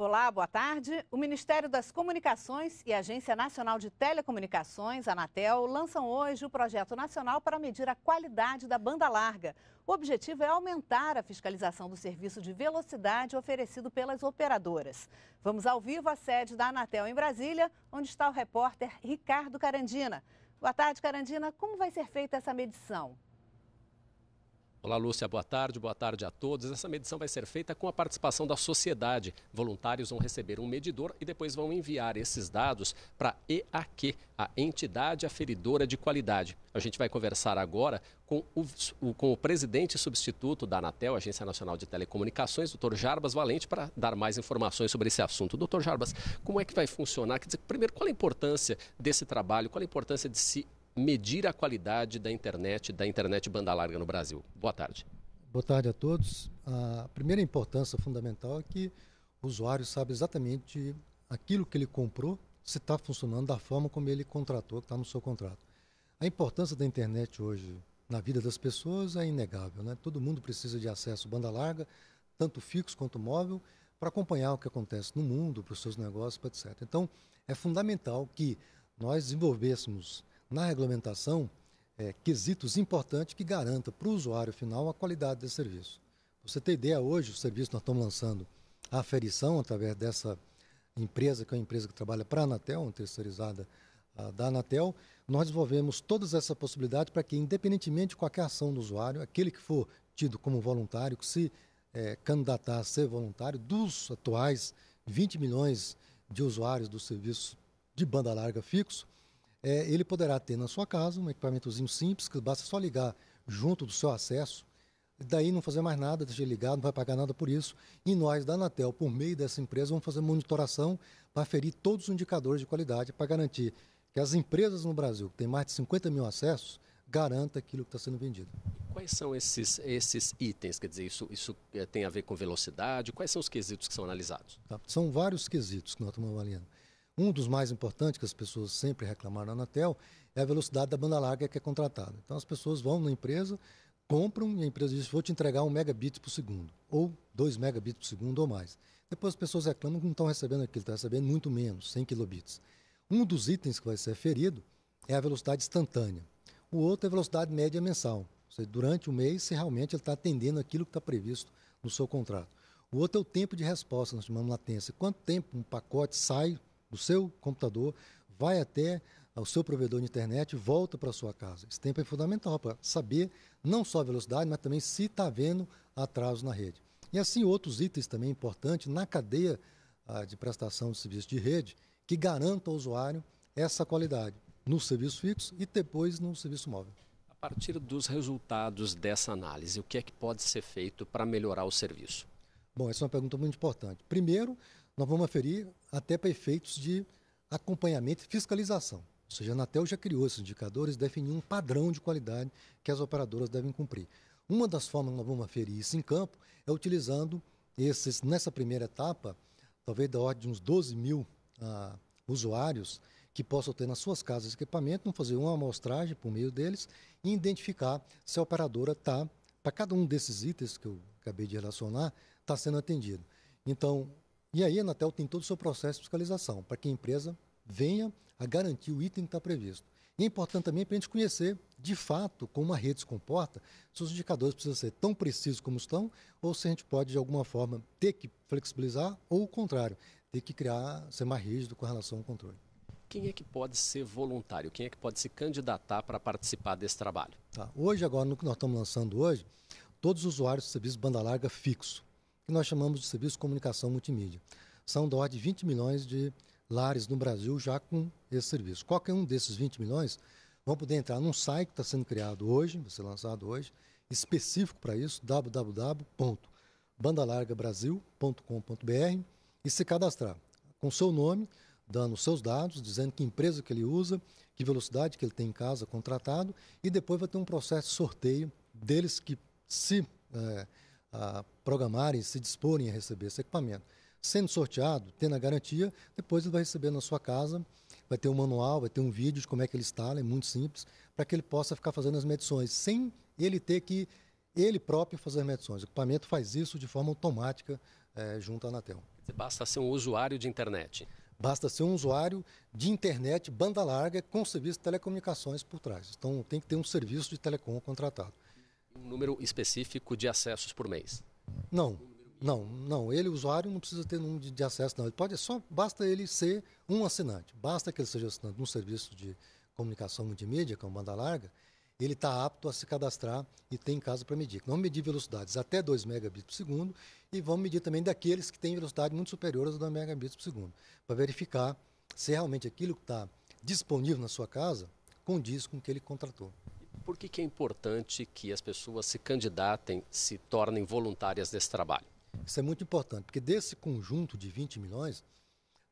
Olá, boa tarde. O Ministério das Comunicações e a Agência Nacional de Telecomunicações, Anatel, lançam hoje o projeto nacional para medir a qualidade da banda larga. O objetivo é aumentar a fiscalização do serviço de velocidade oferecido pelas operadoras. Vamos ao vivo à sede da Anatel em Brasília, onde está o repórter Ricardo Carandina. Boa tarde, Carandina. Como vai ser feita essa medição? Olá, Lúcia, boa tarde, boa tarde a todos. Essa medição vai ser feita com a participação da sociedade. Voluntários vão receber um medidor e depois vão enviar esses dados para a EAQ, a Entidade Aferidora de Qualidade. A gente vai conversar agora com o, com o presidente substituto da Anatel, Agência Nacional de Telecomunicações, doutor Jarbas Valente, para dar mais informações sobre esse assunto. Doutor Jarbas, como é que vai funcionar? Quer dizer, primeiro, qual a importância desse trabalho, qual a importância de se medir a qualidade da internet, da internet banda larga no Brasil? Boa tarde. Boa tarde a todos. A primeira importância fundamental é que o usuário sabe exatamente aquilo que ele comprou, se está funcionando da forma como ele contratou, que está no seu contrato. A importância da internet hoje na vida das pessoas é inegável. Né? Todo mundo precisa de acesso banda larga, tanto fixo quanto móvel, para acompanhar o que acontece no mundo, para os seus negócios, etc. Então, é fundamental que nós desenvolvêssemos na regulamentação é, quesitos importantes que garanta para o usuário final a qualidade desse serviço. você tem ideia, hoje o serviço nós estamos lançando a aferição através dessa empresa, que é uma empresa que trabalha para a Anatel, uma terceirizada da Anatel, nós desenvolvemos todas essas possibilidades para que, independentemente de qualquer ação do usuário, aquele que for tido como voluntário, que se é, candidatar a ser voluntário, dos atuais 20 milhões de usuários do serviço de banda larga fixo, é, ele poderá ter na sua casa um equipamentozinho simples, que basta só ligar junto do seu acesso, daí não fazer mais nada, deixar ligado, não vai pagar nada por isso. E nós, da Anatel, por meio dessa empresa, vamos fazer monitoração para ferir todos os indicadores de qualidade, para garantir que as empresas no Brasil, que têm mais de 50 mil acessos, garanta aquilo que está sendo vendido. Quais são esses, esses itens? Quer dizer, isso, isso eh, tem a ver com velocidade? Quais são os quesitos que são analisados? Tá. São vários quesitos que nós estamos avaliando. Um dos mais importantes que as pessoas sempre reclamaram na Anatel é a velocidade da banda larga que é contratada. Então as pessoas vão na empresa, compram e a empresa diz: vou te entregar um megabit por segundo, ou dois megabits por segundo ou mais. Depois as pessoas reclamam que não estão recebendo aquilo, estão recebendo muito menos, 100 kilobits. Um dos itens que vai ser ferido é a velocidade instantânea. O outro é a velocidade média mensal, ou seja, durante o mês se realmente ele está atendendo aquilo que está previsto no seu contrato. O outro é o tempo de resposta, nós chamamos latência. Quanto tempo um pacote sai do seu computador, vai até ao seu provedor de internet, volta para sua casa. Esse tempo é fundamental para saber não só a velocidade, mas também se está havendo atraso na rede. E assim outros itens também importantes na cadeia ah, de prestação de serviço de rede que garanta ao usuário essa qualidade no serviço fixo e depois no serviço móvel. A partir dos resultados dessa análise, o que é que pode ser feito para melhorar o serviço? Bom, essa é uma pergunta muito importante. Primeiro, nós vamos aferir até para efeitos de acompanhamento e fiscalização. Ou seja, a Anatel já criou esses indicadores, definiu um padrão de qualidade que as operadoras devem cumprir. Uma das formas que nós vamos aferir isso em campo é utilizando esses, nessa primeira etapa, talvez da ordem de uns 12 mil ah, usuários que possam ter nas suas casas equipamento, vamos fazer uma amostragem por meio deles e identificar se a operadora está, para cada um desses itens que eu acabei de relacionar, está sendo atendido. Então, e aí a Anatel tem todo o seu processo de fiscalização, para que a empresa venha a garantir o item que está previsto. E é importante também para a gente conhecer, de fato, como a rede se comporta, se os indicadores precisam ser tão precisos como estão, ou se a gente pode, de alguma forma, ter que flexibilizar, ou o contrário, ter que criar, ser mais rígido com relação ao controle. Quem é que pode ser voluntário? Quem é que pode se candidatar para participar desse trabalho? Tá. Hoje, agora, no que nós estamos lançando hoje, todos os usuários do serviço banda larga fixo que nós chamamos de serviço de comunicação multimídia. São da ordem de 20 milhões de lares no Brasil já com esse serviço. Qualquer um desses 20 milhões vão poder entrar num site que está sendo criado hoje, vai ser lançado hoje, específico para isso, www.bandalargabrasil.com.br e se cadastrar com seu nome, dando seus dados, dizendo que empresa que ele usa, que velocidade que ele tem em casa contratado e depois vai ter um processo de sorteio deles que se é, a programarem, se disporem a receber esse equipamento. Sendo sorteado, tendo a garantia, depois ele vai receber na sua casa, vai ter um manual, vai ter um vídeo de como é que ele instala, é muito simples, para que ele possa ficar fazendo as medições, sem ele ter que ele próprio fazer as medições. O equipamento faz isso de forma automática é, junto à Anatel. Basta ser um usuário de internet. Basta ser um usuário de internet, banda larga, com serviço de telecomunicações por trás. Então tem que ter um serviço de telecom contratado um número específico de acessos por mês? Não, não, não. Ele, usuário, não precisa ter número de acesso, não. Ele pode, é só basta ele ser um assinante. Basta que ele seja assinante de um serviço de comunicação multimídia, que é uma banda larga, ele está apto a se cadastrar e tem casa para medir. Vamos medir velocidades até 2 megabits por segundo e vamos medir também daqueles que têm velocidade muito superior às 2 megabits por segundo, para verificar se realmente aquilo que está disponível na sua casa condiz com o que ele contratou por que, que é importante que as pessoas se candidatem, se tornem voluntárias desse trabalho? Isso é muito importante, porque desse conjunto de 20 milhões,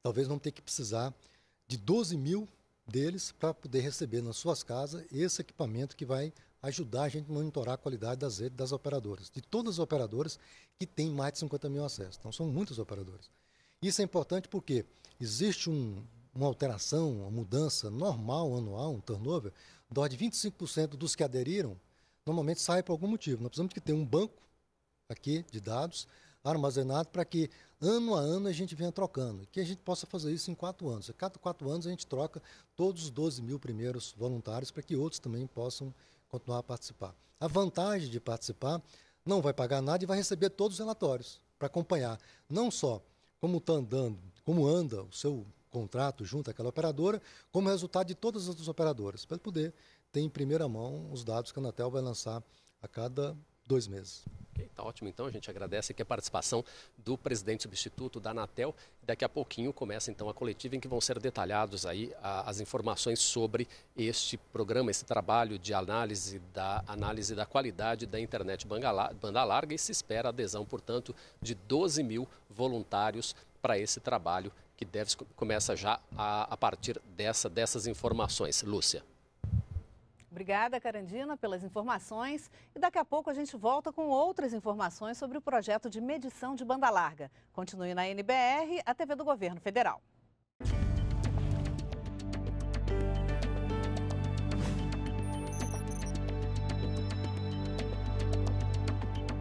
talvez não tenha que precisar de 12 mil deles para poder receber nas suas casas esse equipamento que vai ajudar a gente a monitorar a qualidade das redes das operadoras, de todas as operadoras que têm mais de 50 mil acessos. Então, são muitos operadores. Isso é importante porque existe um, uma alteração, uma mudança normal anual, um turnover, dó de 25% dos que aderiram, normalmente sai por algum motivo. Nós precisamos de ter um banco aqui de dados armazenado para que ano a ano a gente venha trocando e que a gente possa fazer isso em quatro anos. A cada quatro anos a gente troca todos os 12 mil primeiros voluntários para que outros também possam continuar a participar. A vantagem de participar não vai pagar nada e vai receber todos os relatórios para acompanhar não só como está andando, como anda o seu contrato junto àquela operadora, como resultado de todas as outras operadoras, para poder ter em primeira mão os dados que a Anatel vai lançar a cada dois meses. Okay, tá ótimo, então a gente agradece aqui a participação do presidente substituto da Anatel. Daqui a pouquinho começa então a coletiva em que vão ser detalhados aí a, as informações sobre este programa, esse trabalho de análise da análise da qualidade da internet banda larga e se espera a adesão, portanto, de 12 mil voluntários para esse trabalho que deve começa já a, a partir dessa, dessas informações. Lúcia. Obrigada, Carandina, pelas informações. E daqui a pouco a gente volta com outras informações sobre o projeto de medição de banda larga. Continue na NBR, a TV do Governo Federal.